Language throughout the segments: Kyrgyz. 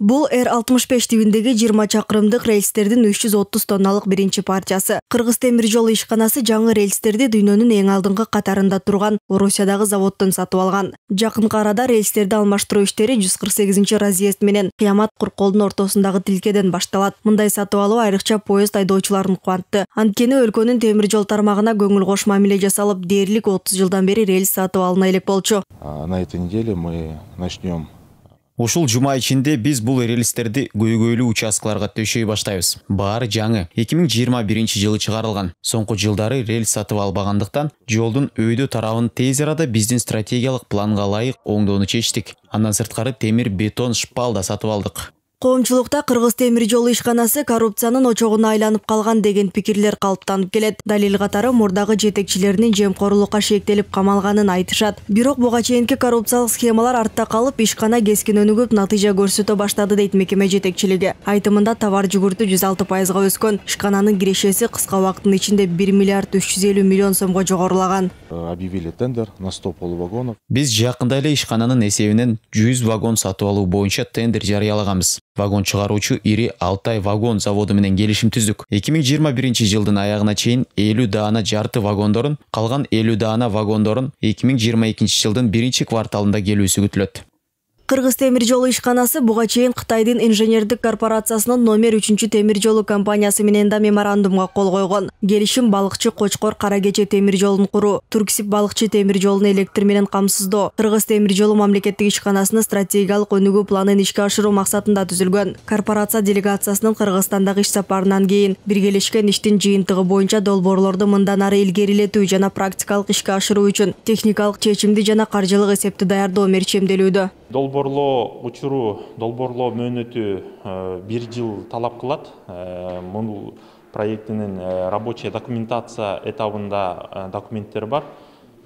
бул р алтымыш беш тибиндеги жыйырма чакырымдык рельстердин үч жүз отуз тонналык биринчи партиясы кыргыз темир жол ишканасы жаңы рельстерди дүйнөнүн эң алдыңкы катарында турган орусиядагы заводдон сатып алган жакынкы арада рельстерди алмаштыруу иштери жүз кырк сегизинчи разъезд менен кыямат курколдун ортосундагы тилкеден башталат мындай сатып алуу айрыкча поезд айдоочуларын кубантты анткени өлкөнүн темир жол тармагына көңүл кош мамиле жасалып дээрлик отуз жылдан бери рельс сатып алына элек болчу на этой неделе мы начнем ушул жума ичинде биз бул рельстерди көйгөйлүү участкаларга төшөй баштайбыз баары жаңы 2021 жылы чыгарылган соңку жылдары рельс сатып албагандыктан жолдун өйдө тарабын тез арада биздин стратегиялык планга ылайык оңдоону чечтик андан сырткары темир бетон шпал да сатып алдык коомчулукта кыргыз темир жолу ишканасы коррупциянын очогуна айланып калган деген пикирлер калыптанып келет далил катары мурдагы жетекчилеринин жемкорлукка шектелип камалганын айтышат бирок буга чейинки коррупциялык схемалар артта калып ишкана кескин өнүгүп натыйжа көрсөтө баштады дейт мекеме жетекчилиги айтымында товар жүгүртүү 106 алты пайызга өскөн ишкананын кирешеси кыска убакыттын ичинде бир миллиард үч жүз элүү миллион сомго жогорулаган э, объявили тендер на 100 полувагонов биз жакында эле ишкананын эсебинен жүз вагон сатып алуу боюнча тендер жарыялаганбыз вагон чыгаруучу ири алтай вагон заводу менен келишим түздүк эки миң жыйырма биринчи жылдын аягына чейин элүү даана жарты вагондорун калган элүү даана вагондорун эки миң жыйырма экинчи жылдын биринчи кварталында келүүсү күтүлөт кыргыз темир жолу ишканасы буга чейин кытайдын инженердик корпорациясынын номер үчүнчү темир жолу компаниясы менен да меморандумга кол койгон келишим балыкчы кочкор кара кече темир жолун куруу турксип балыкчы темир жолун электр менен камсыздоо кыргыз темир жолу мамлекеттик ишканасынын стратегиялык өнүгүү планын ишке ашыруу максатында түзүлгөн корпорация делегациясынын кыргызстандагы иш сапарынан кийин биргелешкен иштин жыйынтыгы боюнча долбоорлорду мындан ары илгерилетүү жана практикалык ишке ашыруу үчүн техникалык чечимди жана каржылык эсепти даярдоо мерчемделүүдө долборло учуру долбоорлоо мөөнөтү э, бир жыл талап кылат бул э, проектинин э, рабочая документация этабында документтер бар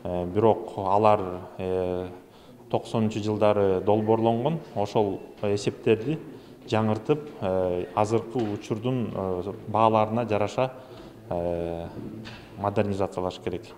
бирок алар токсонунчу жылдары долбоорлонгон ошол эсептерди жаңыртып азыркы учурдун бааларына жараша модернизациялаш керек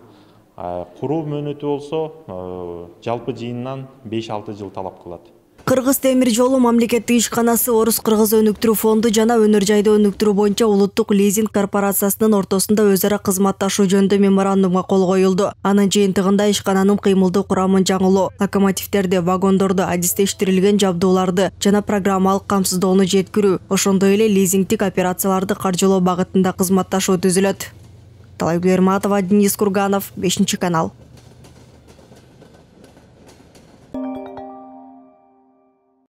куруу мөөнөтү болсо э, жалпы жыйынынан беш алты жыл талап кылат кыргыз темир жолу мамлекеттик ишканасы орус кыргыз өнүктүрүү фонду жана өнөр жайды өнүктүрүү боюнча улуттук лизинг корпорациясынын ортосунда өз ара кызматташуу жөнүндө меморандумга кол коюлду анын жыйынтыгында ишкананын кыймылдуу курамын жаңылоо локомотивдерди вагондорду адистештирилген жабдууларды жана программалык камсыздоону жеткирүү ошондой эле лизингдик операцияларды каржылоо багытында кызматташуу түзүлөт талайгүл ерматова денис курганов бешінші канал